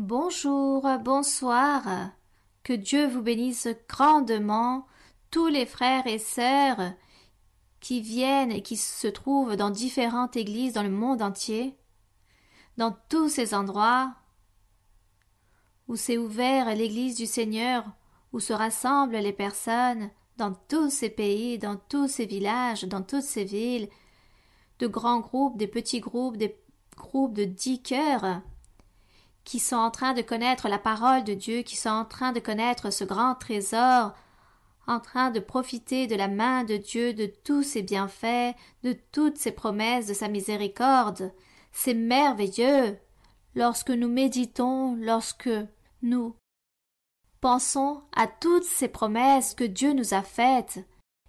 Bonjour, bonsoir. Que Dieu vous bénisse grandement, tous les frères et sœurs qui viennent et qui se trouvent dans différentes églises dans le monde entier, dans tous ces endroits où s'est ouverte l'église du Seigneur, où se rassemblent les personnes dans tous ces pays, dans tous ces villages, dans toutes ces villes, de grands groupes, des petits groupes, des groupes de dix cœurs, qui sont en train de connaître la parole de Dieu, qui sont en train de connaître ce grand trésor, en train de profiter de la main de Dieu, de tous ses bienfaits, de toutes ses promesses, de sa miséricorde. C'est merveilleux. Lorsque nous méditons, lorsque nous pensons à toutes ces promesses que Dieu nous a faites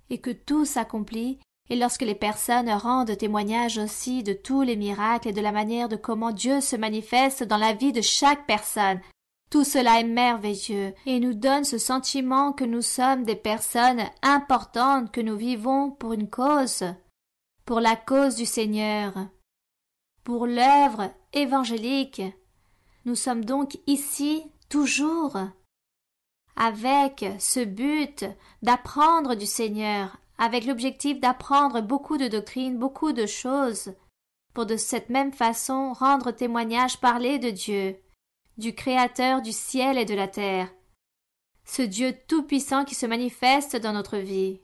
et que tout s'accomplit, et lorsque les personnes rendent témoignage aussi de tous les miracles et de la manière de comment Dieu se manifeste dans la vie de chaque personne, tout cela est merveilleux et nous donne ce sentiment que nous sommes des personnes importantes, que nous vivons pour une cause, pour la cause du Seigneur, pour l'œuvre évangélique. Nous sommes donc ici toujours avec ce but d'apprendre du Seigneur, avec l'objectif d'apprendre beaucoup de doctrines, beaucoup de choses, pour de cette même façon rendre témoignage, parler de Dieu, du Créateur du ciel et de la terre, ce Dieu tout-puissant qui se manifeste dans notre vie.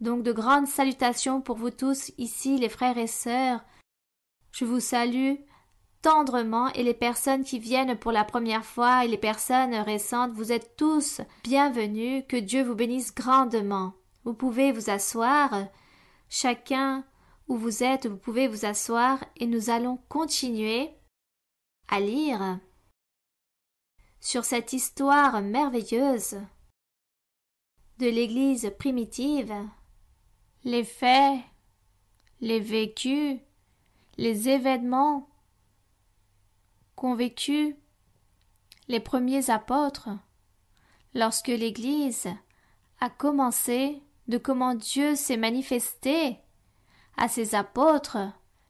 Donc de grandes salutations pour vous tous ici, les frères et sœurs. Je vous salue tendrement et les personnes qui viennent pour la première fois et les personnes récentes, vous êtes tous bienvenus, que Dieu vous bénisse grandement. Vous pouvez vous asseoir, chacun où vous êtes, vous pouvez vous asseoir et nous allons continuer à lire sur cette histoire merveilleuse de l'Église primitive, les faits, les vécus, les événements qu'ont vécus les premiers apôtres lorsque l'Église a commencé de comment Dieu s'est manifesté à ses apôtres,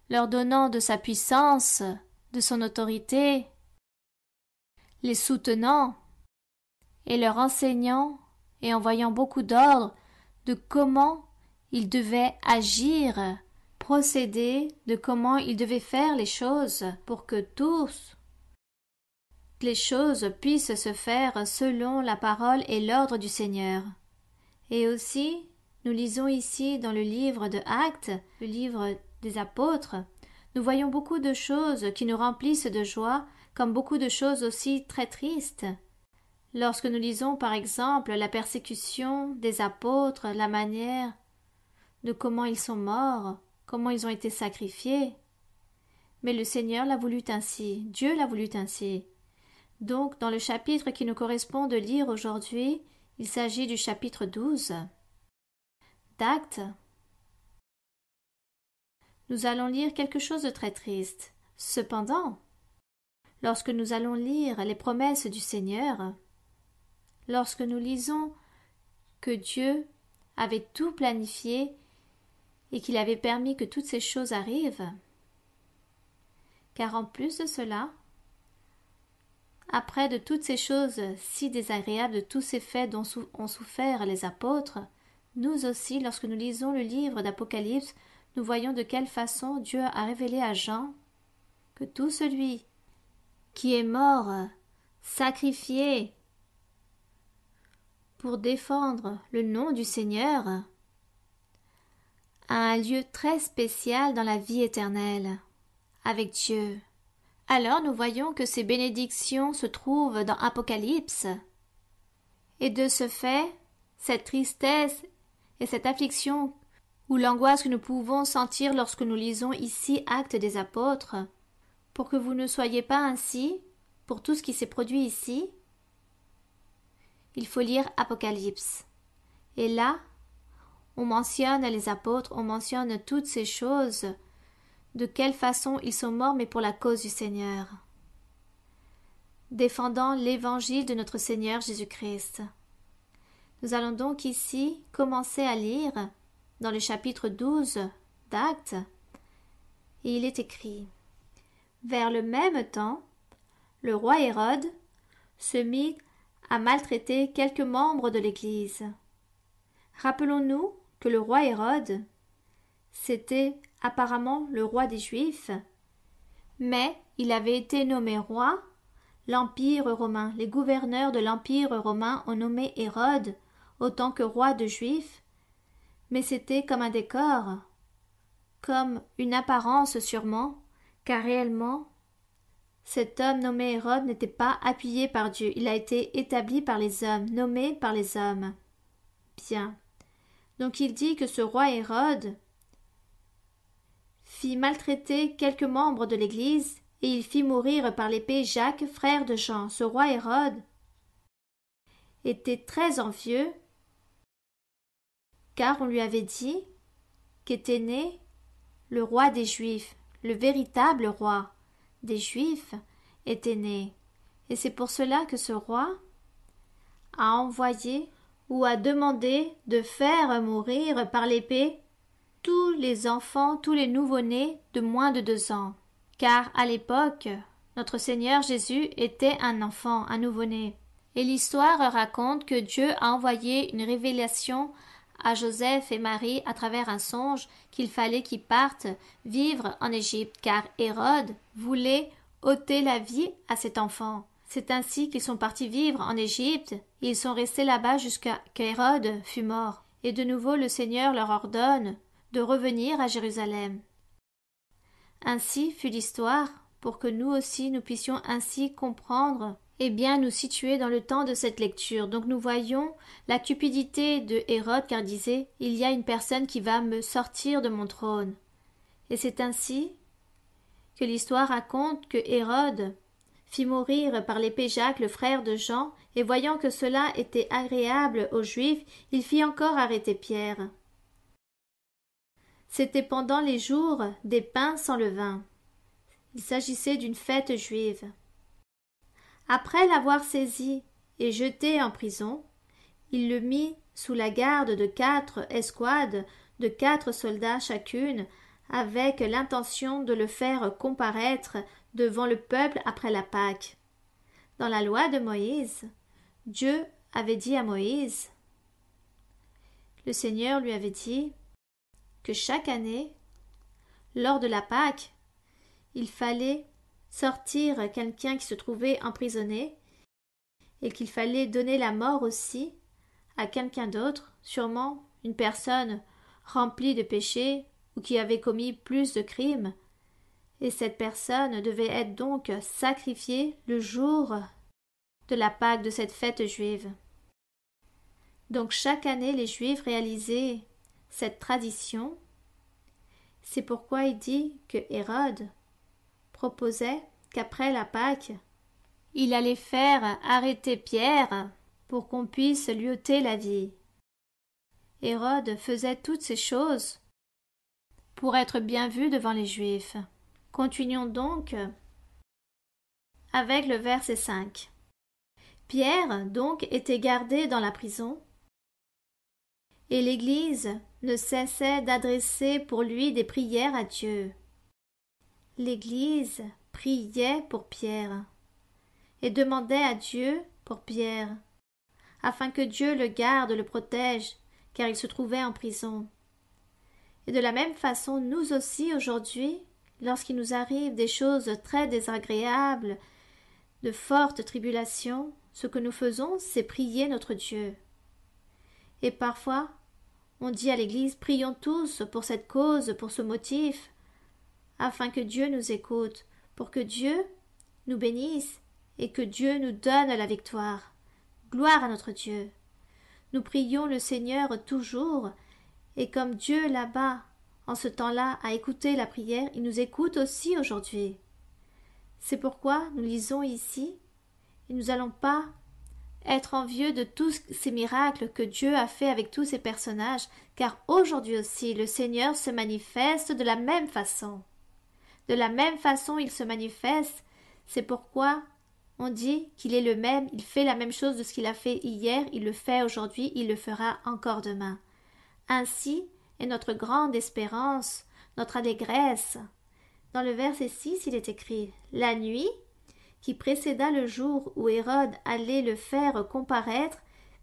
leur donnant de sa puissance, de son autorité, les soutenant et leur enseignant et envoyant beaucoup d'ordres de comment ils devaient agir, procéder, de comment ils devaient faire les choses pour que tous les choses puissent se faire selon la parole et l'ordre du Seigneur. Et aussi nous lisons ici dans le livre de Actes, le livre des apôtres, nous voyons beaucoup de choses qui nous remplissent de joie, comme beaucoup de choses aussi très tristes. Lorsque nous lisons par exemple la persécution des apôtres, la manière de comment ils sont morts, comment ils ont été sacrifiés. Mais le Seigneur l'a voulu ainsi, Dieu l'a voulu ainsi. Donc dans le chapitre qui nous correspond de lire aujourd'hui, il s'agit du chapitre 12. Nous allons lire quelque chose de très triste. Cependant, lorsque nous allons lire les promesses du Seigneur, lorsque nous lisons que Dieu avait tout planifié et qu'il avait permis que toutes ces choses arrivent, car en plus de cela, après de toutes ces choses si désagréables, de tous ces faits dont ont souffert les apôtres, nous aussi, lorsque nous lisons le livre d'Apocalypse, nous voyons de quelle façon Dieu a révélé à Jean que tout celui qui est mort, sacrifié, pour défendre le nom du Seigneur, a un lieu très spécial dans la vie éternelle, avec Dieu. Alors nous voyons que ces bénédictions se trouvent dans Apocalypse. Et de ce fait, cette tristesse et cette affliction ou l'angoisse que nous pouvons sentir lorsque nous lisons ici Actes des apôtres, pour que vous ne soyez pas ainsi pour tout ce qui s'est produit ici, il faut lire Apocalypse. Et là, on mentionne les apôtres, on mentionne toutes ces choses, de quelle façon ils sont morts, mais pour la cause du Seigneur, défendant l'évangile de notre Seigneur Jésus-Christ. Nous allons donc ici commencer à lire dans le chapitre 12 d'Actes. Et il est écrit Vers le même temps, le roi Hérode se mit à maltraiter quelques membres de l'Église. Rappelons-nous que le roi Hérode, c'était apparemment le roi des Juifs, mais il avait été nommé roi l'Empire romain. Les gouverneurs de l'Empire romain ont nommé Hérode autant que roi de Juifs, mais c'était comme un décor, comme une apparence sûrement, car réellement, cet homme nommé Hérode n'était pas appuyé par Dieu, il a été établi par les hommes, nommé par les hommes. Bien. Donc il dit que ce roi Hérode fit maltraiter quelques membres de l'Église, et il fit mourir par l'épée Jacques, frère de Jean. Ce roi Hérode était très envieux car on lui avait dit qu'était né le roi des Juifs, le véritable roi des Juifs était né, et c'est pour cela que ce roi a envoyé ou a demandé de faire mourir par l'épée tous les enfants, tous les nouveau-nés de moins de deux ans. Car à l'époque, notre Seigneur Jésus était un enfant, un nouveau-né. Et l'histoire raconte que Dieu a envoyé une révélation à Joseph et Marie à travers un songe qu'il fallait qu'ils partent vivre en Égypte, car Hérode voulait ôter la vie à cet enfant. C'est ainsi qu'ils sont partis vivre en Égypte, ils sont restés là-bas jusqu'à qu'Hérode fût mort. Et de nouveau le Seigneur leur ordonne de revenir à Jérusalem. Ainsi fut l'histoire, pour que nous aussi nous puissions ainsi comprendre eh bien, nous situer dans le temps de cette lecture. Donc nous voyons la cupidité de Hérode car disait Il y a une personne qui va me sortir de mon trône. Et c'est ainsi que l'histoire raconte que Hérode fit mourir par l'épée Jacques, le frère de Jean, et voyant que cela était agréable aux Juifs, il fit encore arrêter Pierre. C'était pendant les jours des pains sans levain. Il s'agissait d'une fête juive. Après l'avoir saisi et jeté en prison, il le mit sous la garde de quatre escouades de quatre soldats chacune, avec l'intention de le faire comparaître devant le peuple après la Pâque. Dans la loi de Moïse, Dieu avait dit à Moïse Le Seigneur lui avait dit que chaque année, lors de la Pâque, il fallait sortir quelqu'un qui se trouvait emprisonné, et qu'il fallait donner la mort aussi à quelqu'un d'autre, sûrement une personne remplie de péchés ou qui avait commis plus de crimes, et cette personne devait être donc sacrifiée le jour de la Pâque de cette fête juive. Donc chaque année les Juifs réalisaient cette tradition. C'est pourquoi il dit que Hérode, proposait qu'après la Pâque, il allait faire arrêter Pierre pour qu'on puisse lui ôter la vie. Hérode faisait toutes ces choses pour être bien vu devant les Juifs. Continuons donc avec le verset 5. Pierre, donc, était gardé dans la prison, et l'Église ne cessait d'adresser pour lui des prières à Dieu l'Église priait pour Pierre et demandait à Dieu pour Pierre, afin que Dieu le garde, le protège, car il se trouvait en prison. Et de la même façon, nous aussi aujourd'hui, lorsqu'il nous arrive des choses très désagréables, de fortes tribulations, ce que nous faisons, c'est prier notre Dieu. Et parfois, on dit à l'Église, prions tous pour cette cause, pour ce motif, afin que Dieu nous écoute, pour que Dieu nous bénisse et que Dieu nous donne la victoire. Gloire à notre Dieu. Nous prions le Seigneur toujours, et comme Dieu là-bas, en ce temps-là, a écouté la prière, il nous écoute aussi aujourd'hui. C'est pourquoi nous lisons ici, et nous n'allons pas être envieux de tous ces miracles que Dieu a fait avec tous ces personnages, car aujourd'hui aussi le Seigneur se manifeste de la même façon. De la même façon, il se manifeste. C'est pourquoi on dit qu'il est le même, il fait la même chose de ce qu'il a fait hier, il le fait aujourd'hui, il le fera encore demain. Ainsi est notre grande espérance, notre allégresse. Dans le verset 6, il est écrit La nuit qui précéda le jour où Hérode allait le faire comparaître,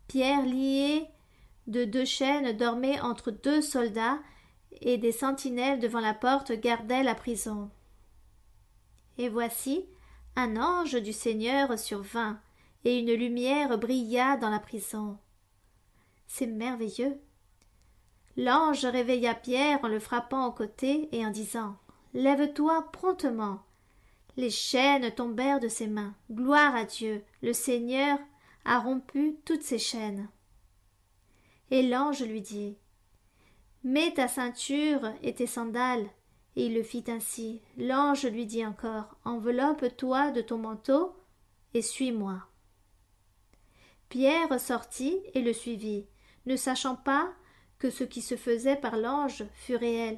Pierre lié de deux chaînes dormait entre deux soldats et des sentinelles devant la porte gardaient la prison. Et voici, un ange du Seigneur survint, et une lumière brilla dans la prison. C'est merveilleux. L'ange réveilla Pierre en le frappant au côté et en disant Lève-toi promptement. Les chaînes tombèrent de ses mains. Gloire à Dieu, le Seigneur a rompu toutes ces chaînes. Et l'ange lui dit Mets ta ceinture et tes sandales. Et il le fit ainsi. L'ange lui dit encore Enveloppe-toi de ton manteau et suis-moi. Pierre sortit et le suivit, ne sachant pas que ce qui se faisait par l'ange fut réel,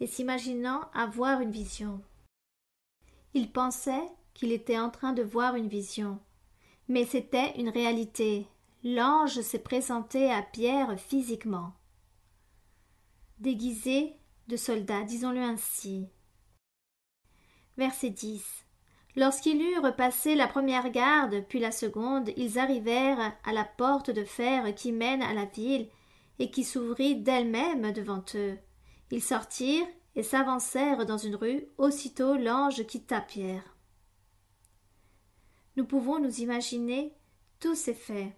et s'imaginant avoir une vision. Il pensait qu'il était en train de voir une vision, mais c'était une réalité. L'ange s'est présenté à Pierre physiquement. Déguisé de soldats, disons-le ainsi. Verset 10. Lorsqu'ils eurent passé la première garde, puis la seconde, ils arrivèrent à la porte de fer qui mène à la ville et qui s'ouvrit d'elle-même devant eux. Ils sortirent et s'avancèrent dans une rue. Aussitôt, l'ange quitta Pierre. Nous pouvons nous imaginer tous ces faits.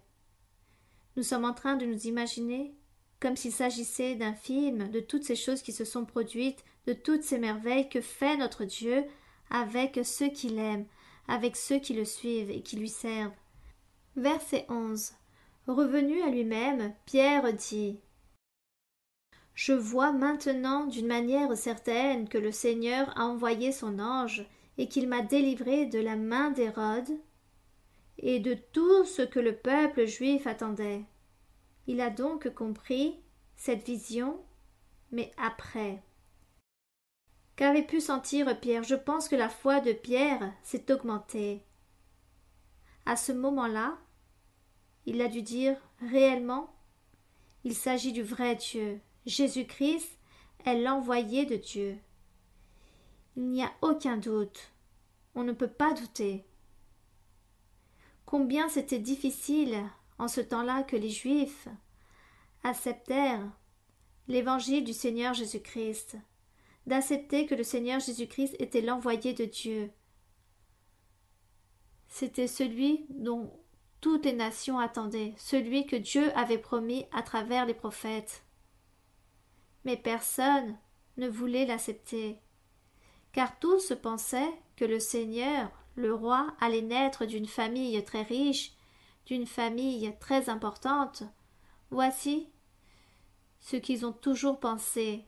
Nous sommes en train de nous imaginer comme s'il s'agissait d'un film, de toutes ces choses qui se sont produites, de toutes ces merveilles que fait notre Dieu avec ceux qui l'aiment, avec ceux qui le suivent et qui lui servent. Verset 11. Revenu à lui-même, Pierre dit Je vois maintenant d'une manière certaine que le Seigneur a envoyé son ange et qu'il m'a délivré de la main d'Hérode et de tout ce que le peuple juif attendait. Il a donc compris cette vision, mais après. Qu'avait pu sentir Pierre Je pense que la foi de Pierre s'est augmentée. À ce moment-là, il a dû dire réellement Il s'agit du vrai Dieu. Jésus-Christ est l'envoyé de Dieu. Il n'y a aucun doute. On ne peut pas douter. Combien c'était difficile en ce temps-là que les Juifs acceptèrent l'évangile du Seigneur Jésus-Christ, d'accepter que le Seigneur Jésus-Christ était l'envoyé de Dieu. C'était celui dont toutes les nations attendaient, celui que Dieu avait promis à travers les prophètes. Mais personne ne voulait l'accepter, car tous pensaient que le Seigneur, le roi, allait naître d'une famille très riche d'une famille très importante, voici ce qu'ils ont toujours pensé.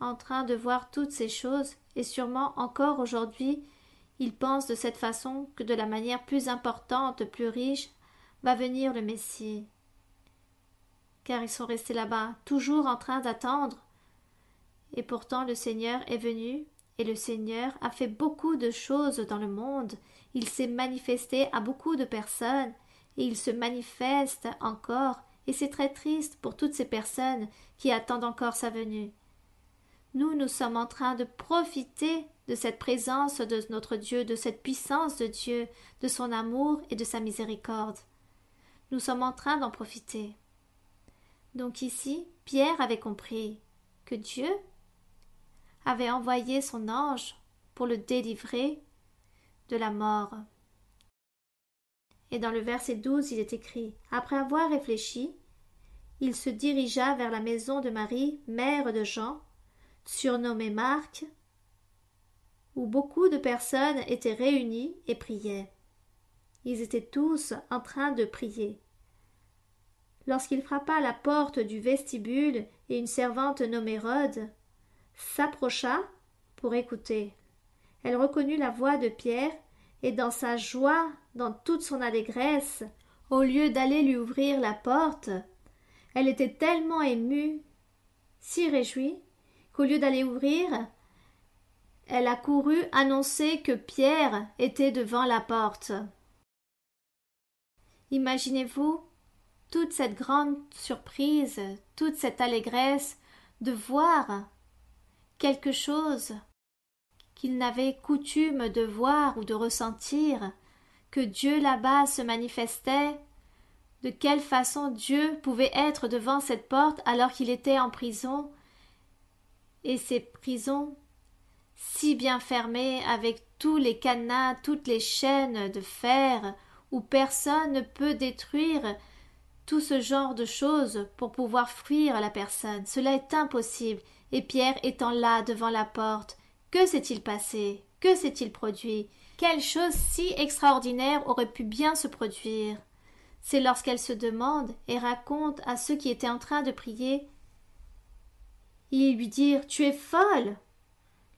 En train de voir toutes ces choses, et sûrement encore aujourd'hui, ils pensent de cette façon que de la manière plus importante, plus riche, va venir le Messie. Car ils sont restés là-bas, toujours en train d'attendre. Et pourtant le Seigneur est venu, et le Seigneur a fait beaucoup de choses dans le monde, il s'est manifesté à beaucoup de personnes, et il se manifeste encore, et c'est très triste pour toutes ces personnes qui attendent encore sa venue. Nous, nous sommes en train de profiter de cette présence de notre Dieu, de cette puissance de Dieu, de son amour et de sa miséricorde. Nous sommes en train d'en profiter. Donc ici, Pierre avait compris que Dieu avait envoyé son ange pour le délivrer de la mort. Et dans le verset 12, il est écrit Après avoir réfléchi, il se dirigea vers la maison de Marie, mère de Jean, surnommée Marc, où beaucoup de personnes étaient réunies et priaient. Ils étaient tous en train de prier. Lorsqu'il frappa à la porte du vestibule et une servante nommée Rode s'approcha pour écouter, elle reconnut la voix de Pierre et dans sa joie dans toute son allégresse, au lieu d'aller lui ouvrir la porte. Elle était tellement émue, si réjouie, qu'au lieu d'aller ouvrir, elle a couru annoncer que Pierre était devant la porte. Imaginez-vous toute cette grande surprise, toute cette allégresse de voir quelque chose qu'il n'avait coutume de voir ou de ressentir que Dieu là-bas se manifestait De quelle façon Dieu pouvait être devant cette porte alors qu'il était en prison Et ces prisons si bien fermées avec tous les cadenas, toutes les chaînes de fer, où personne ne peut détruire tout ce genre de choses pour pouvoir fuir la personne. Cela est impossible. Et Pierre étant là devant la porte, que s'est-il passé Que s'est-il produit quelle chose si extraordinaire aurait pu bien se produire C'est lorsqu'elle se demande et raconte à ceux qui étaient en train de prier. Ils lui dirent Tu es folle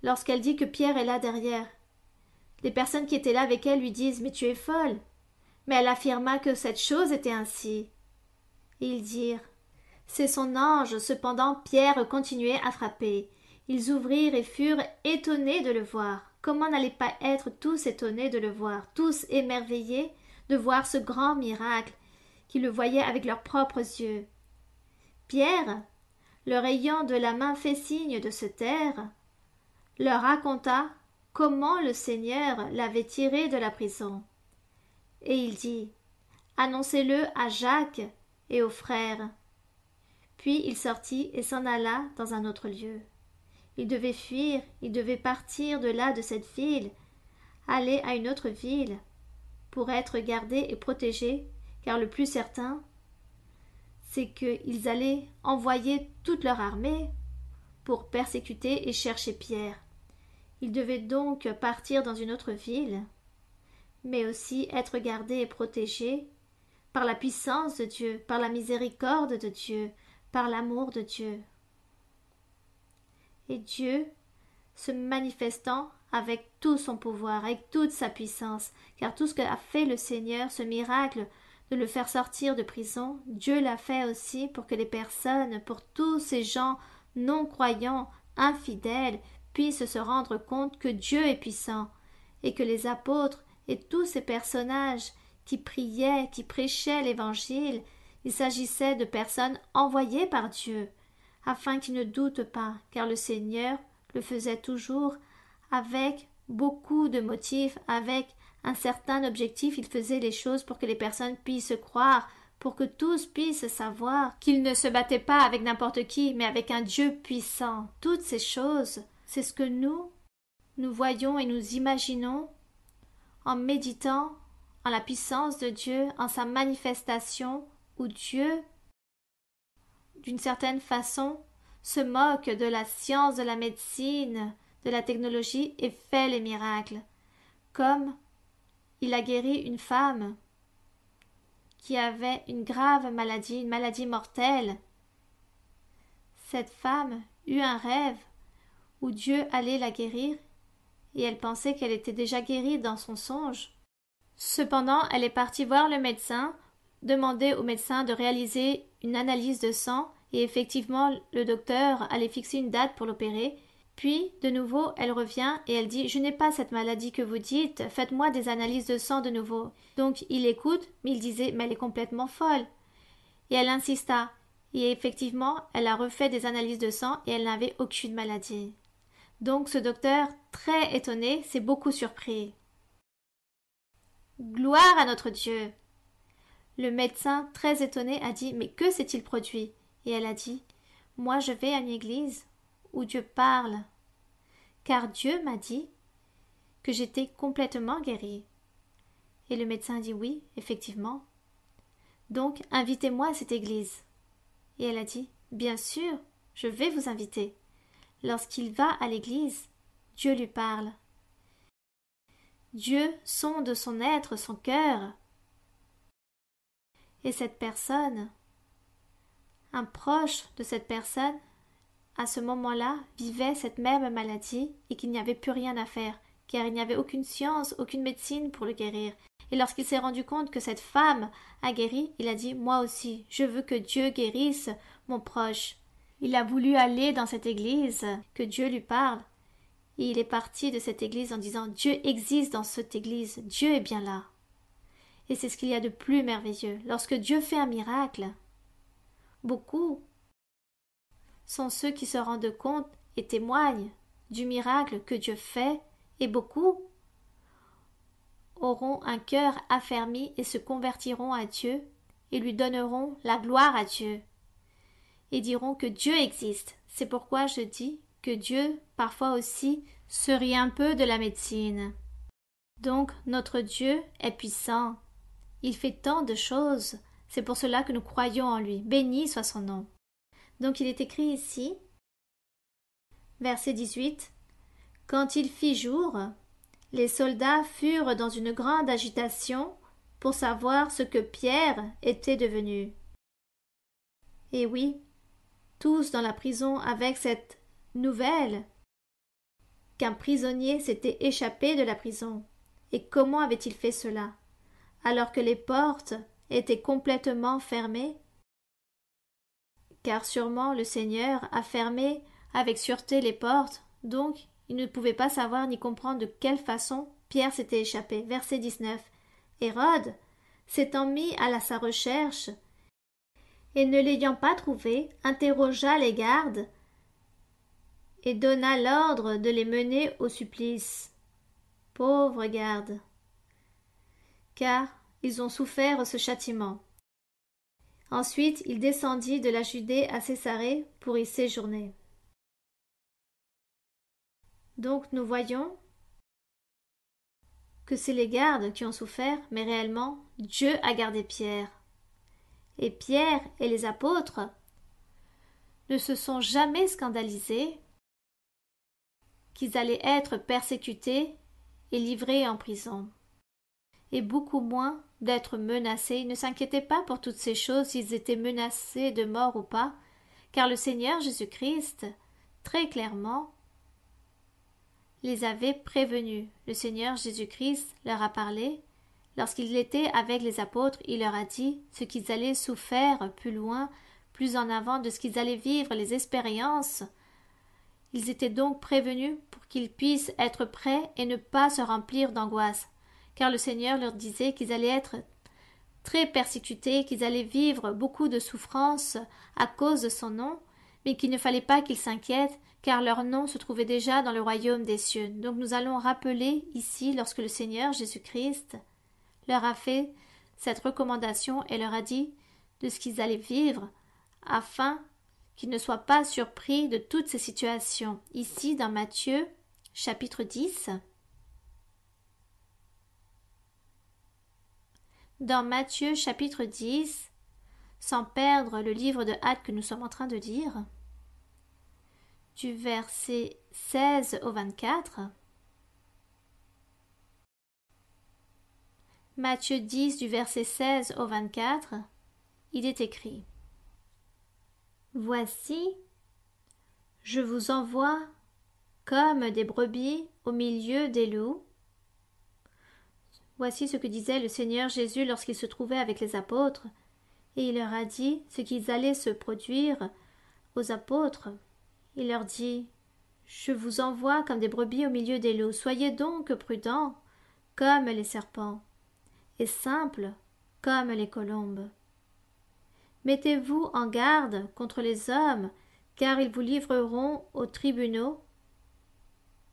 Lorsqu'elle dit que Pierre est là derrière. Les personnes qui étaient là avec elle lui disent Mais tu es folle Mais elle affirma que cette chose était ainsi. Ils dirent C'est son ange. Cependant, Pierre continuait à frapper. Ils ouvrirent et furent étonnés de le voir. Comment n'allaient pas être tous étonnés de le voir, tous émerveillés de voir ce grand miracle, qui le voyaient avec leurs propres yeux. Pierre, leur ayant de la main fait signe de se taire, leur raconta comment le Seigneur l'avait tiré de la prison. Et il dit Annoncez-le à Jacques et aux frères. Puis il sortit et s'en alla dans un autre lieu. Ils devaient fuir, ils devaient partir de là, de cette ville, aller à une autre ville, pour être gardé et protégé, car le plus certain, c'est qu'ils allaient envoyer toute leur armée pour persécuter et chercher Pierre. Ils devaient donc partir dans une autre ville, mais aussi être gardé et protégé par la puissance de Dieu, par la miséricorde de Dieu, par l'amour de Dieu. Et Dieu, se manifestant avec tout son pouvoir, avec toute sa puissance, car tout ce qu'a fait le Seigneur, ce miracle de le faire sortir de prison, Dieu l'a fait aussi pour que les personnes, pour tous ces gens non croyants, infidèles, puissent se rendre compte que Dieu est puissant, et que les apôtres et tous ces personnages qui priaient, qui prêchaient l'Évangile, il s'agissait de personnes envoyées par Dieu, afin qu'il ne doutent pas, car le Seigneur le faisait toujours avec beaucoup de motifs, avec un certain objectif, il faisait les choses pour que les personnes puissent croire, pour que tous puissent savoir qu'il ne se battait pas avec n'importe qui, mais avec un Dieu puissant. Toutes ces choses, c'est ce que nous, nous voyons et nous imaginons en méditant en la puissance de Dieu, en sa manifestation, où Dieu d'une certaine façon, se moque de la science, de la médecine, de la technologie et fait les miracles, comme il a guéri une femme qui avait une grave maladie, une maladie mortelle. Cette femme eut un rêve où Dieu allait la guérir, et elle pensait qu'elle était déjà guérie dans son songe. Cependant, elle est partie voir le médecin demandait au médecin de réaliser une analyse de sang et effectivement le docteur allait fixer une date pour l'opérer. Puis, de nouveau, elle revient et elle dit Je n'ai pas cette maladie que vous dites, faites-moi des analyses de sang de nouveau. Donc il écoute, mais il disait Mais elle est complètement folle. Et elle insista. Et effectivement, elle a refait des analyses de sang et elle n'avait aucune maladie. Donc ce docteur, très étonné, s'est beaucoup surpris. Gloire à notre Dieu le médecin, très étonné, a dit Mais que s'est-il produit Et elle a dit Moi, je vais à une église où Dieu parle, car Dieu m'a dit que j'étais complètement guérie. Et le médecin a dit Oui, effectivement. Donc, invitez-moi à cette église. Et elle a dit Bien sûr, je vais vous inviter. Lorsqu'il va à l'église, Dieu lui parle. Dieu sonde son être, son cœur, et cette personne, un proche de cette personne, à ce moment-là, vivait cette même maladie et qu'il n'y avait plus rien à faire, car il n'y avait aucune science, aucune médecine pour le guérir. Et lorsqu'il s'est rendu compte que cette femme a guéri, il a dit Moi aussi, je veux que Dieu guérisse mon proche. Il a voulu aller dans cette église, que Dieu lui parle. Et il est parti de cette église en disant Dieu existe dans cette église, Dieu est bien là. Et c'est ce qu'il y a de plus merveilleux. Lorsque Dieu fait un miracle, beaucoup sont ceux qui se rendent compte et témoignent du miracle que Dieu fait, et beaucoup auront un cœur affermi et se convertiront à Dieu et lui donneront la gloire à Dieu et diront que Dieu existe. C'est pourquoi je dis que Dieu parfois aussi se rit un peu de la médecine. Donc notre Dieu est puissant il fait tant de choses, c'est pour cela que nous croyons en lui. Béni soit son nom. Donc il est écrit ici, verset 18 Quand il fit jour, les soldats furent dans une grande agitation pour savoir ce que Pierre était devenu. Et oui, tous dans la prison avec cette nouvelle qu'un prisonnier s'était échappé de la prison. Et comment avait-il fait cela alors que les portes étaient complètement fermées Car sûrement le Seigneur a fermé avec sûreté les portes, donc il ne pouvait pas savoir ni comprendre de quelle façon Pierre s'était échappé. Verset 19. Hérode, s'étant mis à la sa recherche, et ne l'ayant pas trouvé, interrogea les gardes et donna l'ordre de les mener au supplice. Pauvre garde car ils ont souffert ce châtiment. Ensuite il descendit de la Judée à Césarée pour y séjourner. Donc nous voyons que c'est les gardes qui ont souffert, mais réellement Dieu a gardé Pierre. Et Pierre et les apôtres ne se sont jamais scandalisés qu'ils allaient être persécutés et livrés en prison et beaucoup moins d'être menacés. Ils ne s'inquiétaient pas pour toutes ces choses, s'ils étaient menacés de mort ou pas, car le Seigneur Jésus-Christ, très clairement, les avait prévenus. Le Seigneur Jésus-Christ leur a parlé. Lorsqu'il était avec les apôtres, il leur a dit ce qu'ils allaient souffrir plus loin, plus en avant de ce qu'ils allaient vivre, les expériences. Ils étaient donc prévenus pour qu'ils puissent être prêts et ne pas se remplir d'angoisse car le Seigneur leur disait qu'ils allaient être très persécutés, qu'ils allaient vivre beaucoup de souffrances à cause de son nom, mais qu'il ne fallait pas qu'ils s'inquiètent, car leur nom se trouvait déjà dans le royaume des cieux. Donc nous allons rappeler ici, lorsque le Seigneur Jésus-Christ leur a fait cette recommandation et leur a dit de ce qu'ils allaient vivre, afin qu'ils ne soient pas surpris de toutes ces situations. Ici, dans Matthieu, chapitre 10, dans Matthieu chapitre 10, sans perdre le livre de hâte que nous sommes en train de lire, du verset 16 au 24. Matthieu dix du verset 16 au 24, il est écrit Voici, je vous envoie comme des brebis au milieu des loups. Voici ce que disait le Seigneur Jésus lorsqu'il se trouvait avec les apôtres, et il leur a dit ce qu'ils allaient se produire aux apôtres. Il leur dit Je vous envoie comme des brebis au milieu des loups, soyez donc prudents comme les serpents, et simples comme les colombes. Mettez-vous en garde contre les hommes, car ils vous livreront aux tribunaux,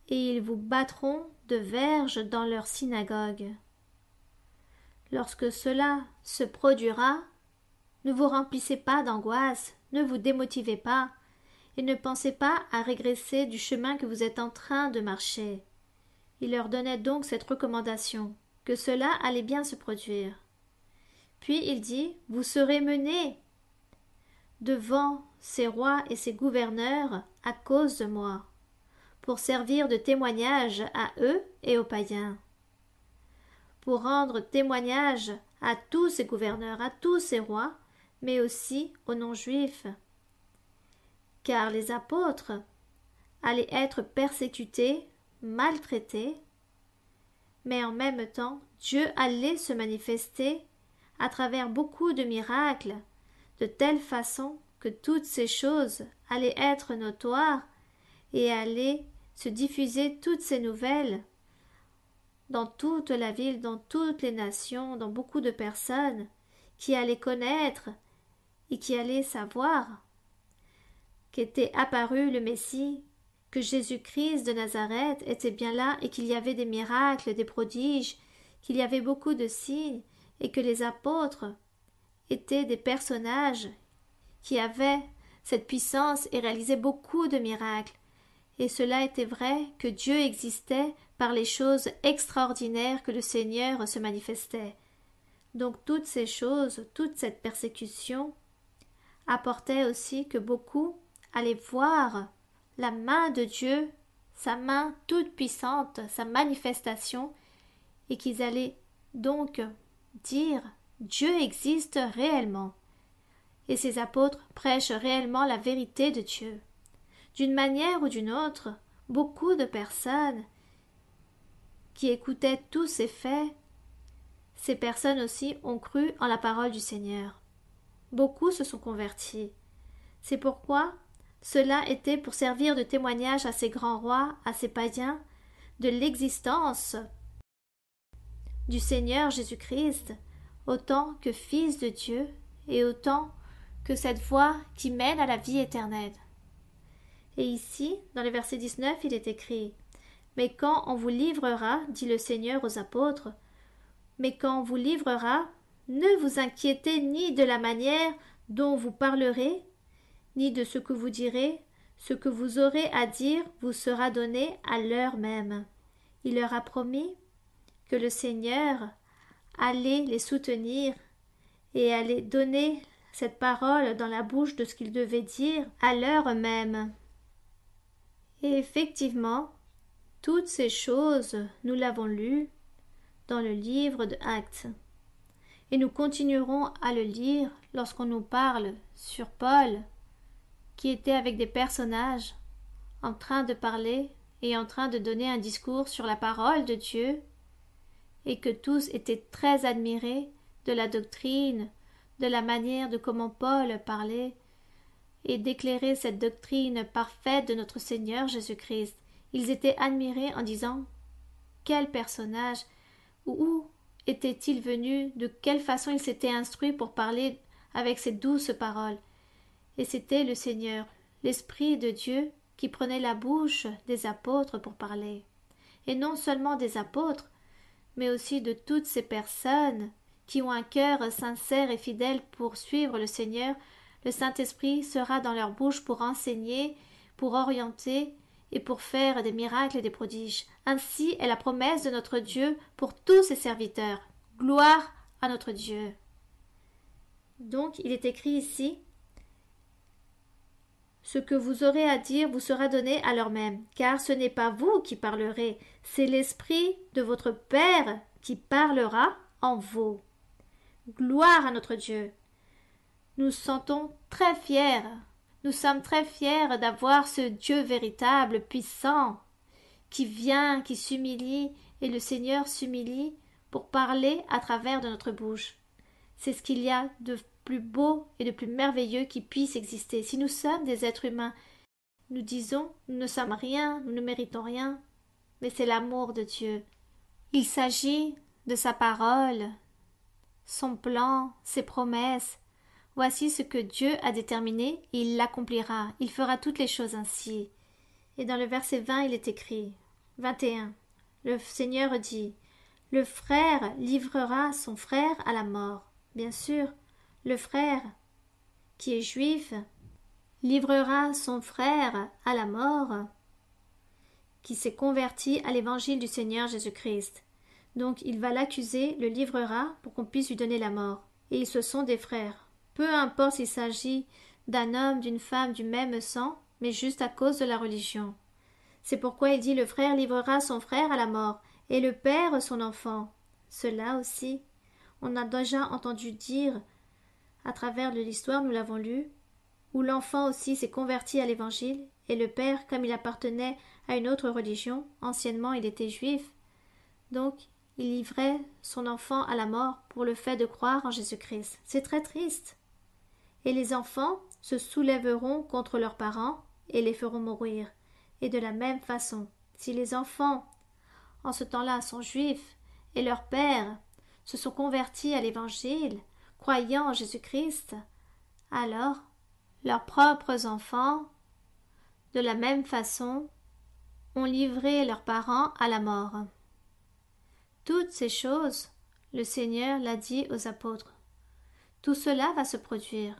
et ils vous battront de verges dans leurs synagogues. Lorsque cela se produira, ne vous remplissez pas d'angoisse, ne vous démotivez pas, et ne pensez pas à régresser du chemin que vous êtes en train de marcher. Il leur donnait donc cette recommandation, que cela allait bien se produire. Puis il dit Vous serez menés devant ces rois et ces gouverneurs à cause de moi, pour servir de témoignage à eux et aux païens pour rendre témoignage à tous ces gouverneurs, à tous ces rois, mais aussi aux non-juifs. Car les apôtres allaient être persécutés, maltraités, mais en même temps Dieu allait se manifester à travers beaucoup de miracles, de telle façon que toutes ces choses allaient être notoires et allaient se diffuser toutes ces nouvelles dans toute la ville, dans toutes les nations, dans beaucoup de personnes qui allaient connaître et qui allaient savoir qu'était apparu le Messie, que Jésus-Christ de Nazareth était bien là et qu'il y avait des miracles, des prodiges, qu'il y avait beaucoup de signes et que les apôtres étaient des personnages qui avaient cette puissance et réalisaient beaucoup de miracles et cela était vrai que Dieu existait par les choses extraordinaires que le Seigneur se manifestait. Donc toutes ces choses, toute cette persécution apportait aussi que beaucoup allaient voir la main de Dieu, sa main toute puissante, sa manifestation, et qu'ils allaient donc dire Dieu existe réellement, et ses apôtres prêchent réellement la vérité de Dieu. D'une manière ou d'une autre, beaucoup de personnes qui écoutaient tous ces faits, ces personnes aussi ont cru en la parole du Seigneur. Beaucoup se sont convertis. C'est pourquoi cela était pour servir de témoignage à ces grands rois, à ces païens, de l'existence du Seigneur Jésus-Christ, autant que Fils de Dieu et autant que cette voie qui mène à la vie éternelle. Et ici, dans le verset 19, il est écrit Mais quand on vous livrera, dit le Seigneur aux apôtres, mais quand on vous livrera, ne vous inquiétez ni de la manière dont vous parlerez, ni de ce que vous direz, ce que vous aurez à dire vous sera donné à l'heure même. Il leur a promis que le Seigneur allait les soutenir et allait donner cette parole dans la bouche de ce qu'il devait dire à l'heure même. Et effectivement, toutes ces choses, nous l'avons lu dans le livre de Actes. Et nous continuerons à le lire lorsqu'on nous parle sur Paul, qui était avec des personnages en train de parler et en train de donner un discours sur la parole de Dieu, et que tous étaient très admirés de la doctrine, de la manière de comment Paul parlait et d'éclairer cette doctrine parfaite de notre Seigneur Jésus-Christ. Ils étaient admirés en disant Quel personnage Où était-il venu De quelle façon il s'était instruit pour parler avec ces douces paroles Et c'était le Seigneur, l'Esprit de Dieu, qui prenait la bouche des apôtres pour parler. Et non seulement des apôtres, mais aussi de toutes ces personnes qui ont un cœur sincère et fidèle pour suivre le Seigneur le Saint-Esprit sera dans leur bouche pour enseigner, pour orienter et pour faire des miracles et des prodiges. Ainsi est la promesse de notre Dieu pour tous ses serviteurs. Gloire à notre Dieu. Donc il est écrit ici Ce que vous aurez à dire vous sera donné à l'heure même, car ce n'est pas vous qui parlerez, c'est l'Esprit de votre Père qui parlera en vous. Gloire à notre Dieu nous sentons très fiers. Nous sommes très fiers d'avoir ce Dieu véritable, puissant, qui vient, qui s'humilie, et le Seigneur s'humilie pour parler à travers de notre bouche. C'est ce qu'il y a de plus beau et de plus merveilleux qui puisse exister. Si nous sommes des êtres humains, nous disons nous ne sommes rien, nous ne méritons rien, mais c'est l'amour de Dieu. Il s'agit de sa parole, son plan, ses promesses, Voici ce que Dieu a déterminé, et il l'accomplira, il fera toutes les choses ainsi. Et dans le verset 20, il est écrit 21. Le Seigneur dit Le frère livrera son frère à la mort. Bien sûr, le frère, qui est juif, livrera son frère à la mort, qui s'est converti à l'évangile du Seigneur Jésus-Christ. Donc il va l'accuser, le livrera pour qu'on puisse lui donner la mort. Et ils se sont des frères peu importe s'il s'agit d'un homme, d'une femme, du même sang, mais juste à cause de la religion. C'est pourquoi il dit le frère livrera son frère à la mort, et le père son enfant. Cela aussi, on a déjà entendu dire, à travers de l'histoire, nous l'avons lu, où l'enfant aussi s'est converti à l'évangile, et le père, comme il appartenait à une autre religion, anciennement il était juif, donc il livrait son enfant à la mort pour le fait de croire en Jésus-Christ. C'est très triste et les enfants se soulèveront contre leurs parents et les feront mourir. Et de la même façon, si les enfants, en ce temps-là, sont juifs, et leurs pères se sont convertis à l'Évangile, croyant en Jésus-Christ, alors leurs propres enfants, de la même façon, ont livré leurs parents à la mort. Toutes ces choses, le Seigneur l'a dit aux apôtres. Tout cela va se produire.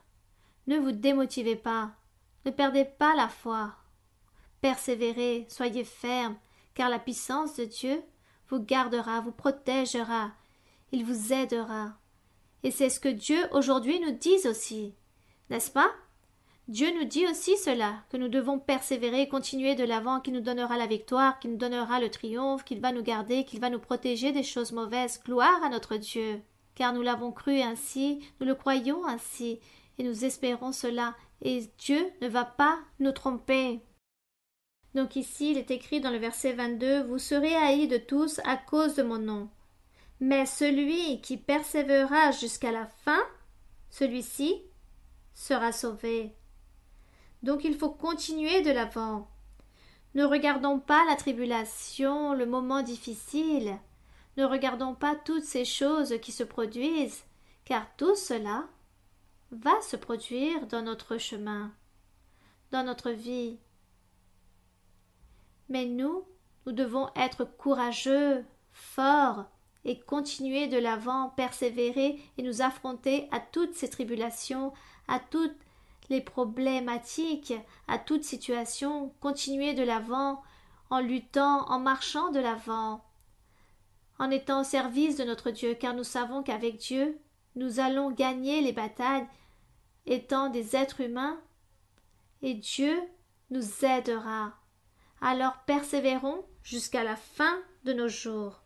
Ne vous démotivez pas, ne perdez pas la foi. Persévérez, soyez fermes, car la puissance de Dieu vous gardera, vous protégera, il vous aidera. Et c'est ce que Dieu aujourd'hui nous dit aussi, n'est-ce pas Dieu nous dit aussi cela, que nous devons persévérer continuer de l'avant, qu'il nous donnera la victoire, qu'il nous donnera le triomphe, qu'il va nous garder, qu'il va nous protéger des choses mauvaises. Gloire à notre Dieu. Car nous l'avons cru ainsi, nous le croyons ainsi, et nous espérons cela, et Dieu ne va pas nous tromper. Donc ici, il est écrit dans le verset 22, Vous serez haïs de tous à cause de mon nom. Mais celui qui persévérera jusqu'à la fin, celui-ci sera sauvé. Donc il faut continuer de l'avant. Ne regardons pas la tribulation, le moment difficile. Ne regardons pas toutes ces choses qui se produisent, car tout cela va se produire dans notre chemin, dans notre vie. Mais nous, nous devons être courageux, forts et continuer de l'avant, persévérer et nous affronter à toutes ces tribulations, à toutes les problématiques, à toute situation, continuer de l'avant, en luttant, en marchant de l'avant, en étant au service de notre Dieu, car nous savons qu'avec Dieu, nous allons gagner les batailles étant des êtres humains, et Dieu nous aidera. Alors persévérons jusqu'à la fin de nos jours.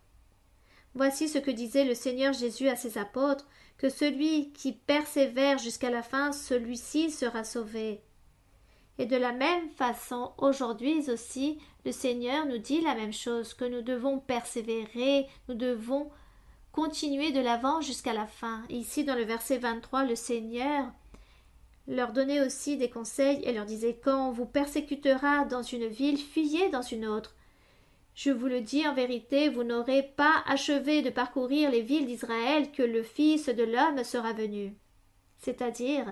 Voici ce que disait le Seigneur Jésus à ses apôtres, que celui qui persévère jusqu'à la fin, celui-ci sera sauvé. Et de la même façon, aujourd'hui aussi, le Seigneur nous dit la même chose, que nous devons persévérer, nous devons continuer de l'avant jusqu'à la fin. Ici, dans le verset 23, le Seigneur leur donnait aussi des conseils et leur disait Quand on vous persécutera dans une ville, fuyez dans une autre. Je vous le dis en vérité, vous n'aurez pas achevé de parcourir les villes d'Israël que le Fils de l'homme sera venu. C'est-à-dire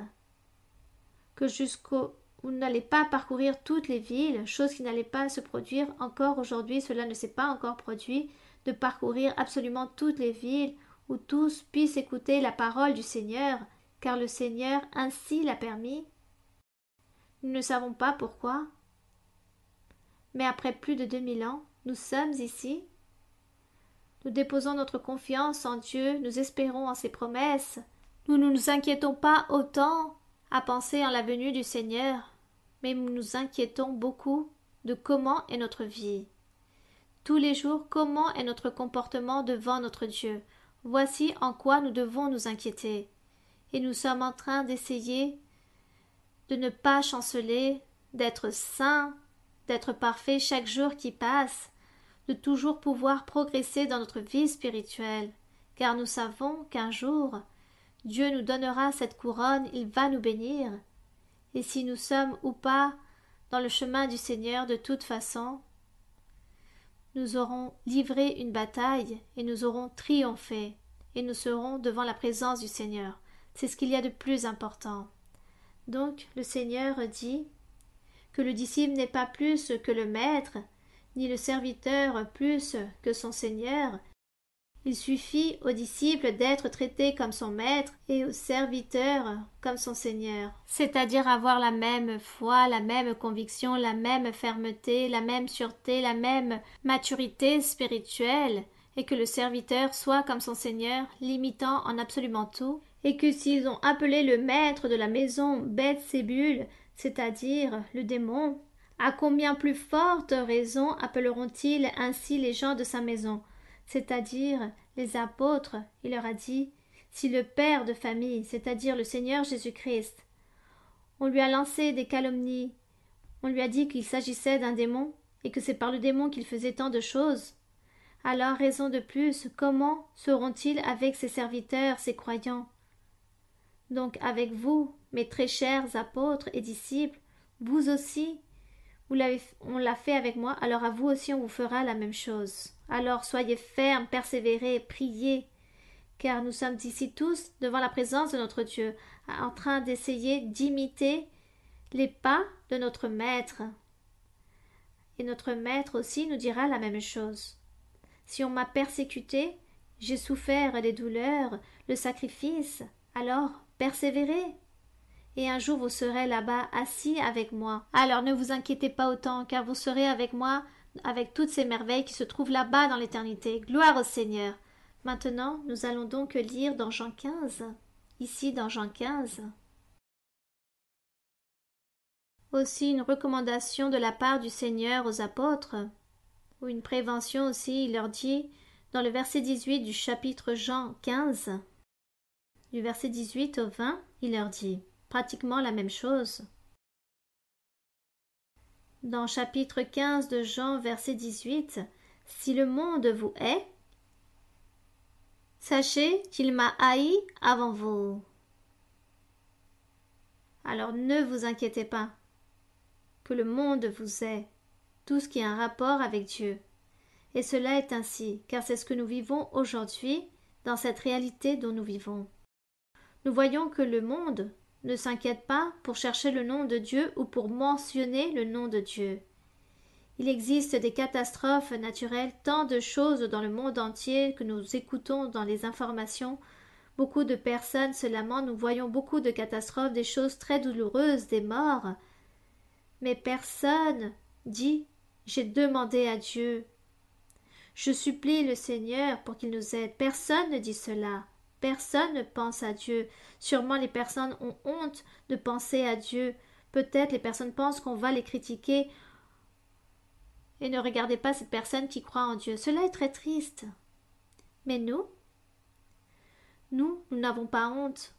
que jusqu'au vous n'allez pas parcourir toutes les villes, chose qui n'allait pas se produire encore aujourd'hui, cela ne s'est pas encore produit, de parcourir absolument toutes les villes où tous puissent écouter la parole du Seigneur, car le Seigneur ainsi l'a permis. Nous ne savons pas pourquoi, mais après plus de deux mille ans, nous sommes ici. Nous déposons notre confiance en Dieu, nous espérons en ses promesses, nous ne nous inquiétons pas autant à penser en la venue du Seigneur, mais nous nous inquiétons beaucoup de comment est notre vie tous les jours comment est notre comportement devant notre Dieu. Voici en quoi nous devons nous inquiéter. Et nous sommes en train d'essayer de ne pas chanceler, d'être saints, d'être parfait chaque jour qui passe, de toujours pouvoir progresser dans notre vie spirituelle, car nous savons qu'un jour Dieu nous donnera cette couronne, il va nous bénir. Et si nous sommes ou pas dans le chemin du Seigneur de toute façon, nous aurons livré une bataille et nous aurons triomphé et nous serons devant la présence du Seigneur. C'est ce qu'il y a de plus important. Donc le Seigneur dit que le disciple n'est pas plus que le maître, ni le serviteur plus que son Seigneur, il suffit au disciple d'être traité comme son maître et au serviteur comme son Seigneur, c'est-à-dire avoir la même foi, la même conviction, la même fermeté, la même sûreté, la même maturité spirituelle, et que le serviteur soit comme son Seigneur, limitant en absolument tout, et que s'ils ont appelé le maître de la maison sébule c'est-à-dire le démon, à combien plus forte raison appelleront-ils ainsi les gens de sa maison c'est-à-dire les apôtres, il leur a dit Si le Père de famille, c'est-à-dire le Seigneur Jésus-Christ, on lui a lancé des calomnies, on lui a dit qu'il s'agissait d'un démon et que c'est par le démon qu'il faisait tant de choses. Alors, raison de plus, comment seront-ils avec ses serviteurs, ses croyants Donc, avec vous, mes très chers apôtres et disciples, vous aussi, on l'a fait avec moi, alors à vous aussi on vous fera la même chose. Alors soyez fermes, persévérez, priez, car nous sommes ici tous devant la présence de notre Dieu, en train d'essayer d'imiter les pas de notre Maître. Et notre Maître aussi nous dira la même chose. Si on m'a persécuté, j'ai souffert les douleurs, le sacrifice, alors persévérez. Et un jour vous serez là-bas assis avec moi. Alors ne vous inquiétez pas autant, car vous serez avec moi avec toutes ces merveilles qui se trouvent là-bas dans l'éternité. Gloire au Seigneur. Maintenant, nous allons donc lire dans Jean 15. Ici, dans Jean 15. Aussi une recommandation de la part du Seigneur aux apôtres, ou une prévention aussi, il leur dit, dans le verset 18 du chapitre Jean 15, du verset 18 au 20, il leur dit pratiquement la même chose. Dans chapitre 15 de Jean, verset 18, Si le monde vous hait, sachez qu'il m'a haï avant vous. Alors ne vous inquiétez pas que le monde vous hait, tout ce qui a un rapport avec Dieu. Et cela est ainsi, car c'est ce que nous vivons aujourd'hui dans cette réalité dont nous vivons. Nous voyons que le monde, ne s'inquiète pas pour chercher le nom de Dieu ou pour mentionner le nom de Dieu. Il existe des catastrophes naturelles, tant de choses dans le monde entier que nous écoutons dans les informations. Beaucoup de personnes se lamentent, nous voyons beaucoup de catastrophes, des choses très douloureuses, des morts. Mais personne dit J'ai demandé à Dieu. Je supplie le Seigneur pour qu'il nous aide. Personne ne dit cela. Personne ne pense à Dieu. Sûrement les personnes ont honte de penser à Dieu. Peut-être les personnes pensent qu'on va les critiquer. Et ne regardez pas cette personne qui croit en Dieu. Cela est très triste. Mais nous, nous, nous n'avons pas honte.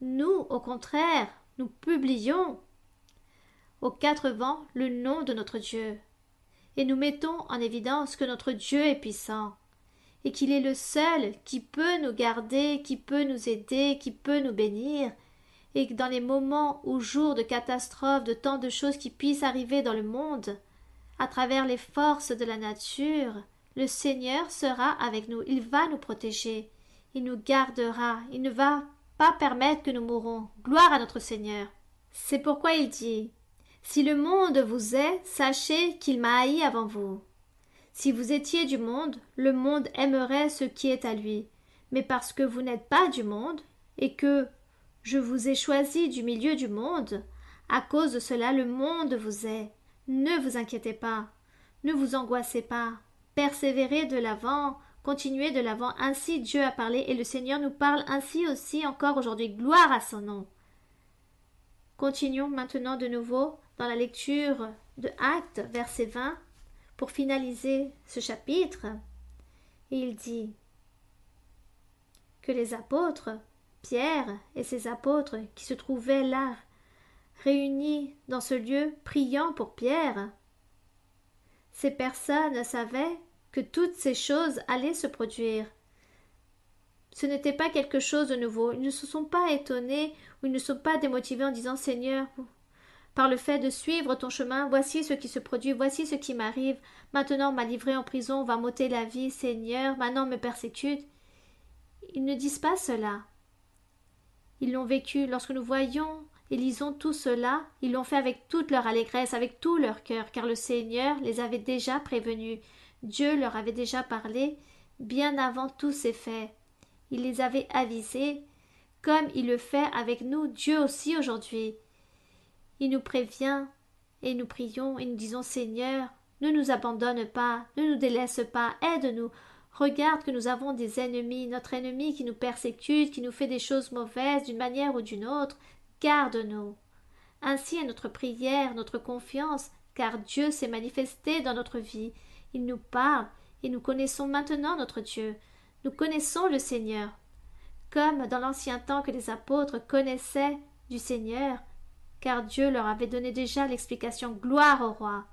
Nous, au contraire, nous publions aux quatre vents le nom de notre Dieu. Et nous mettons en évidence que notre Dieu est puissant et qu'il est le seul qui peut nous garder, qui peut nous aider, qui peut nous bénir, et que dans les moments ou jours de catastrophes, de tant de choses qui puissent arriver dans le monde, à travers les forces de la nature, le Seigneur sera avec nous, il va nous protéger, il nous gardera, il ne va pas permettre que nous mourons. Gloire à notre Seigneur. C'est pourquoi il dit Si le monde vous hait, sachez qu'il m'a haï avant vous. Si vous étiez du monde, le monde aimerait ce qui est à lui. Mais parce que vous n'êtes pas du monde, et que je vous ai choisi du milieu du monde, à cause de cela le monde vous est. Ne vous inquiétez pas, ne vous angoissez pas, persévérez de l'avant, continuez de l'avant, ainsi Dieu a parlé et le Seigneur nous parle ainsi aussi encore aujourd'hui. Gloire à son nom. Continuons maintenant de nouveau dans la lecture de Actes, verset 20 pour finaliser ce chapitre, il dit que les apôtres, Pierre et ses apôtres qui se trouvaient là, réunis dans ce lieu, priant pour Pierre, ces personnes savaient que toutes ces choses allaient se produire. Ce n'était pas quelque chose de nouveau. Ils ne se sont pas étonnés ou ils ne sont pas démotivés en disant Seigneur, par le fait de suivre ton chemin, voici ce qui se produit, voici ce qui m'arrive. Maintenant, m'a livré en prison, va m'ôter la vie, Seigneur, maintenant me persécute. Ils ne disent pas cela. Ils l'ont vécu. Lorsque nous voyons et lisons tout cela, ils l'ont fait avec toute leur allégresse, avec tout leur cœur, car le Seigneur les avait déjà prévenus. Dieu leur avait déjà parlé bien avant tous ces faits. Il les avait avisés, comme il le fait avec nous, Dieu aussi aujourd'hui. Il nous prévient, et nous prions, et nous disons Seigneur, ne nous abandonne pas, ne nous délaisse pas, aide-nous. Regarde que nous avons des ennemis, notre ennemi qui nous persécute, qui nous fait des choses mauvaises d'une manière ou d'une autre, garde-nous. Ainsi est notre prière, notre confiance, car Dieu s'est manifesté dans notre vie. Il nous parle, et nous connaissons maintenant notre Dieu. Nous connaissons le Seigneur. Comme dans l'ancien temps que les apôtres connaissaient du Seigneur, car Dieu leur avait donné déjà l'explication gloire au roi.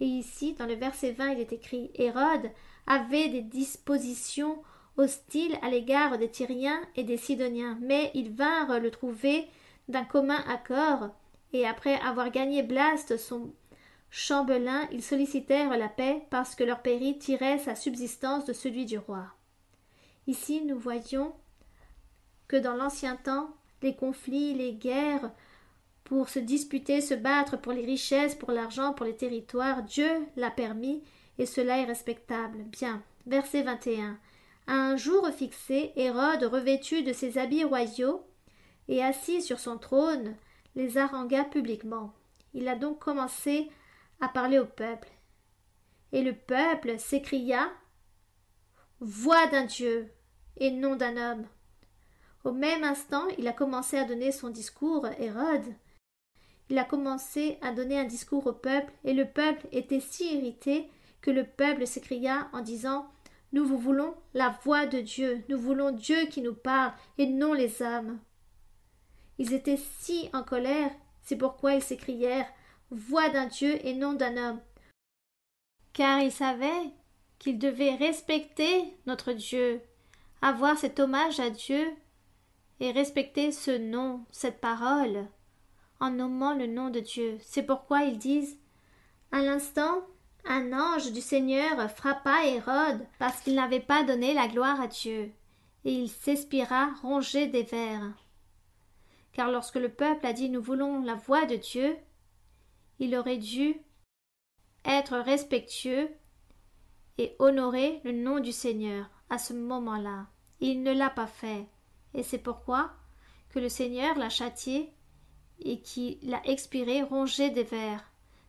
Et ici, dans le verset 20, il est écrit Hérode avait des dispositions hostiles à l'égard des Tyriens et des Sidoniens, mais ils vinrent le trouver d'un commun accord, et après avoir gagné Blast, son chambellan, ils sollicitèrent la paix parce que leur péril tirait sa subsistance de celui du roi. Ici, nous voyons que dans l'ancien temps, les conflits, les guerres pour se disputer, se battre pour les richesses, pour l'argent, pour les territoires. Dieu l'a permis, et cela est respectable. Bien. Verset 21. À un jour fixé, Hérode, revêtu de ses habits royaux et assis sur son trône, les harangua publiquement. Il a donc commencé à parler au peuple. Et le peuple s'écria Voix d'un Dieu et non d'un homme. Au même instant, il a commencé à donner son discours, Hérode, il a commencé à donner un discours au peuple, et le peuple était si irrité que le peuple s'écria en disant Nous vous voulons la voix de Dieu, nous voulons Dieu qui nous parle, et non les hommes. Ils étaient si en colère, c'est pourquoi ils s'écrièrent Voix d'un Dieu et non d'un homme. Car ils savaient qu'ils devaient respecter notre Dieu, avoir cet hommage à Dieu et respecter ce nom, cette parole en nommant le nom de Dieu. C'est pourquoi ils disent À l'instant, un ange du Seigneur frappa Hérode parce qu'il n'avait pas donné la gloire à Dieu, et il s'espira rongé des vers. Car lorsque le peuple a dit Nous voulons la voix de Dieu, il aurait dû être respectueux et honorer le nom du Seigneur à ce moment-là. Il ne l'a pas fait, et c'est pourquoi que le Seigneur l'a châtié et qui l'a expiré rongé des vers.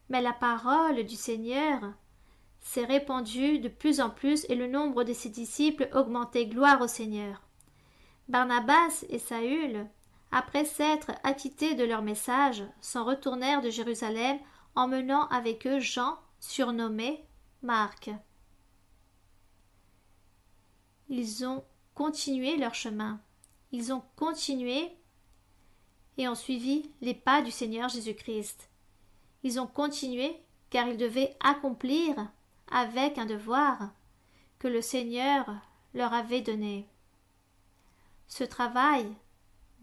Mais la parole du Seigneur s'est répandue de plus en plus et le nombre de ses disciples augmentait. Gloire au Seigneur. Barnabas et Saül, après s'être acquittés de leur message, s'en retournèrent de Jérusalem emmenant avec eux Jean, surnommé Marc. Ils ont continué leur chemin. Ils ont continué et ont suivi les pas du Seigneur Jésus-Christ. Ils ont continué car ils devaient accomplir avec un devoir que le Seigneur leur avait donné. Ce travail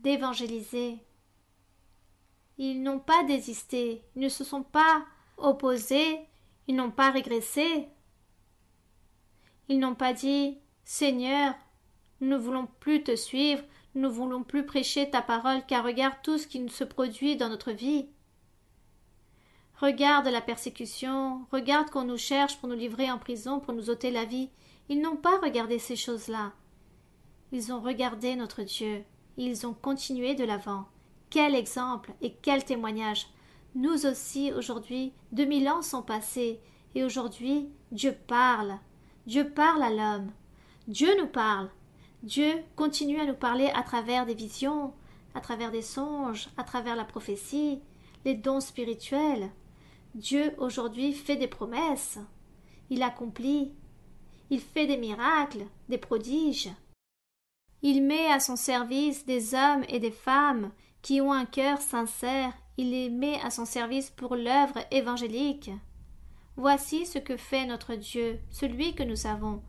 d'évangéliser. Ils n'ont pas désisté, ils ne se sont pas opposés, ils n'ont pas régressé. Ils n'ont pas dit Seigneur, nous ne voulons plus te suivre, nous voulons plus prêcher ta parole car regarde tout ce qui se produit dans notre vie. Regarde la persécution, regarde qu'on nous cherche pour nous livrer en prison, pour nous ôter la vie. Ils n'ont pas regardé ces choses-là. Ils ont regardé notre Dieu. ils ont continué de l'avant. Quel exemple et quel témoignage. Nous aussi, aujourd'hui, deux mille ans sont passés, et aujourd'hui, Dieu parle. Dieu parle à l'homme. Dieu nous parle. Dieu continue à nous parler à travers des visions, à travers des songes, à travers la prophétie, les dons spirituels. Dieu aujourd'hui fait des promesses. Il accomplit. Il fait des miracles, des prodiges. Il met à son service des hommes et des femmes qui ont un cœur sincère. Il les met à son service pour l'œuvre évangélique. Voici ce que fait notre Dieu, celui que nous avons,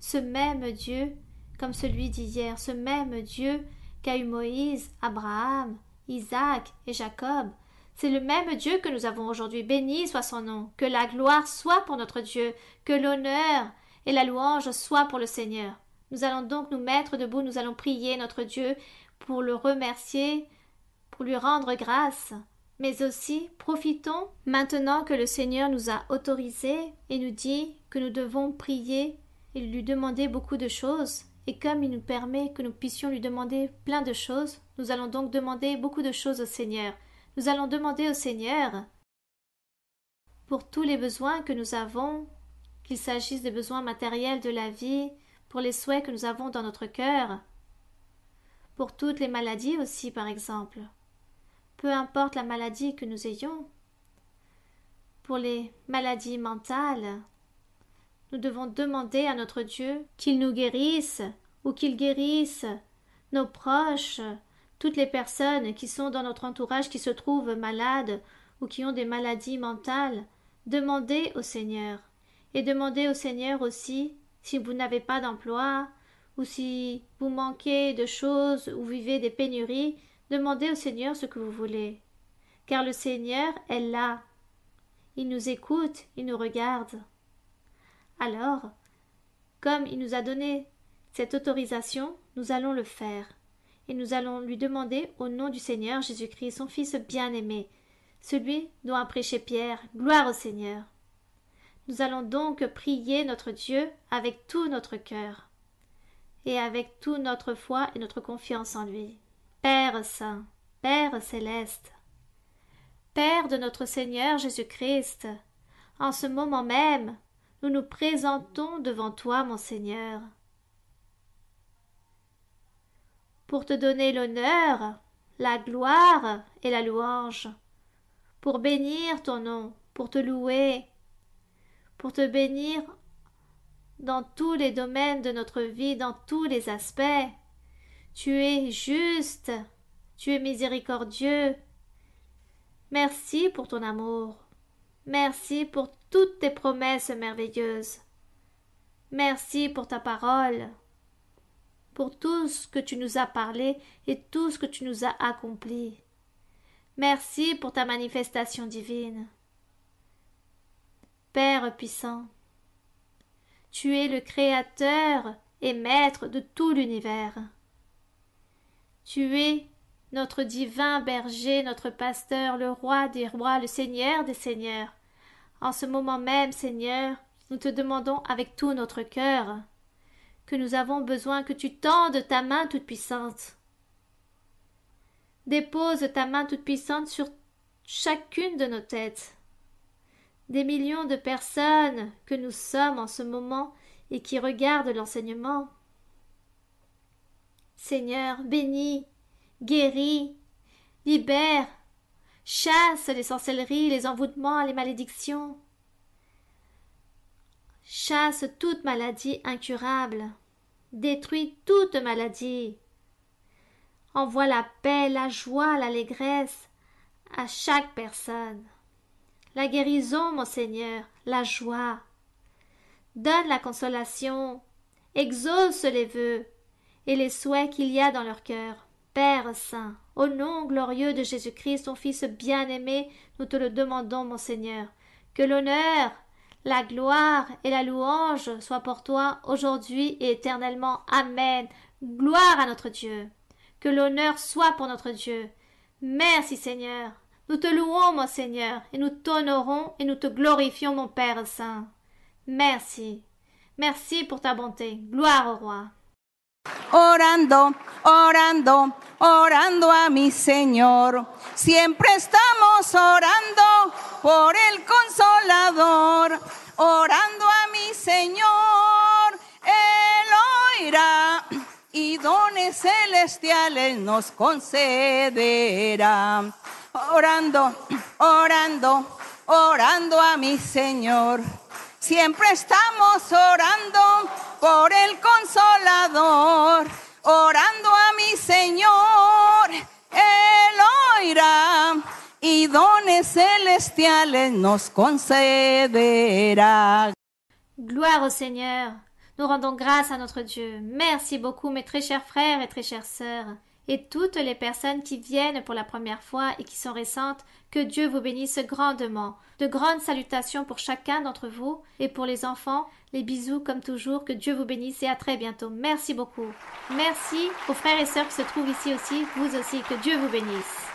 Ce même Dieu comme celui d'hier, ce même Dieu qu'a eu Moïse, Abraham, Isaac et Jacob. C'est le même Dieu que nous avons aujourd'hui. Béni soit son nom. Que la gloire soit pour notre Dieu. Que l'honneur et la louange soient pour le Seigneur. Nous allons donc nous mettre debout. Nous allons prier notre Dieu pour le remercier, pour lui rendre grâce. Mais aussi, profitons maintenant que le Seigneur nous a autorisés et nous dit que nous devons prier et lui demander beaucoup de choses et comme il nous permet que nous puissions lui demander plein de choses, nous allons donc demander beaucoup de choses au Seigneur. Nous allons demander au Seigneur pour tous les besoins que nous avons, qu'il s'agisse des besoins matériels de la vie, pour les souhaits que nous avons dans notre cœur, pour toutes les maladies aussi, par exemple, peu importe la maladie que nous ayons, pour les maladies mentales, nous devons demander à notre Dieu qu'il nous guérisse ou qu'il guérisse nos proches, toutes les personnes qui sont dans notre entourage qui se trouvent malades ou qui ont des maladies mentales. Demandez au Seigneur et demandez au Seigneur aussi si vous n'avez pas d'emploi ou si vous manquez de choses ou vivez des pénuries, demandez au Seigneur ce que vous voulez. Car le Seigneur est là. Il nous écoute, il nous regarde. Alors, comme il nous a donné cette autorisation, nous allons le faire. Et nous allons lui demander au nom du Seigneur Jésus-Christ, son Fils bien-aimé, celui dont a prêché Pierre, gloire au Seigneur. Nous allons donc prier notre Dieu avec tout notre cœur et avec toute notre foi et notre confiance en lui. Père Saint, Père Céleste, Père de notre Seigneur Jésus-Christ, en ce moment même, nous nous présentons devant toi, mon Seigneur. Pour te donner l'honneur, la gloire et la louange, pour bénir ton nom, pour te louer, pour te bénir dans tous les domaines de notre vie, dans tous les aspects. Tu es juste, tu es miséricordieux. Merci pour ton amour. Merci pour toutes tes promesses merveilleuses. Merci pour ta parole, pour tout ce que tu nous as parlé et tout ce que tu nous as accompli. Merci pour ta manifestation divine. Père puissant, tu es le Créateur et Maître de tout l'univers. Tu es notre divin berger, notre pasteur, le roi des rois, le seigneur des seigneurs. En ce moment même, Seigneur, nous te demandons avec tout notre cœur que nous avons besoin que tu tendes ta main toute-puissante. Dépose ta main toute-puissante sur chacune de nos têtes. Des millions de personnes que nous sommes en ce moment et qui regardent l'enseignement. Seigneur, bénis, guéris, libère, Chasse les sorcelleries, les envoûtements, les malédictions. Chasse toute maladie incurable. Détruis toute maladie. Envoie la paix, la joie, l'allégresse à chaque personne. La guérison, mon Seigneur, la joie. Donne la consolation, exauce les vœux et les souhaits qu'il y a dans leur cœur. Père Saint. Au nom glorieux de Jésus-Christ, ton Fils bien-aimé, nous te le demandons, mon Seigneur. Que l'honneur, la gloire et la louange soient pour toi aujourd'hui et éternellement. Amen. Gloire à notre Dieu. Que l'honneur soit pour notre Dieu. Merci Seigneur. Nous te louons, mon Seigneur, et nous t'honorons et nous te glorifions, mon Père Saint. Merci. Merci pour ta bonté. Gloire au roi. Orando, orando, orando a mi Señor. Siempre estamos orando por el consolador, orando a mi Señor. Él oirá y dones celestiales nos concederá. Orando, orando, orando a mi Señor. Siempre estamos orando por el consolador, orando a mi Señor, Él oirá y dones celestiales nos concederá. Gloire au Seigneur. Nous rendons grâce à notre Dieu. Merci beaucoup, mes très chers frères et très chères sœurs. et toutes les personnes qui viennent pour la première fois et qui sont récentes, que Dieu vous bénisse grandement. De grandes salutations pour chacun d'entre vous et pour les enfants, les bisous comme toujours, que Dieu vous bénisse et à très bientôt. Merci beaucoup. Merci aux frères et sœurs qui se trouvent ici aussi, vous aussi, que Dieu vous bénisse.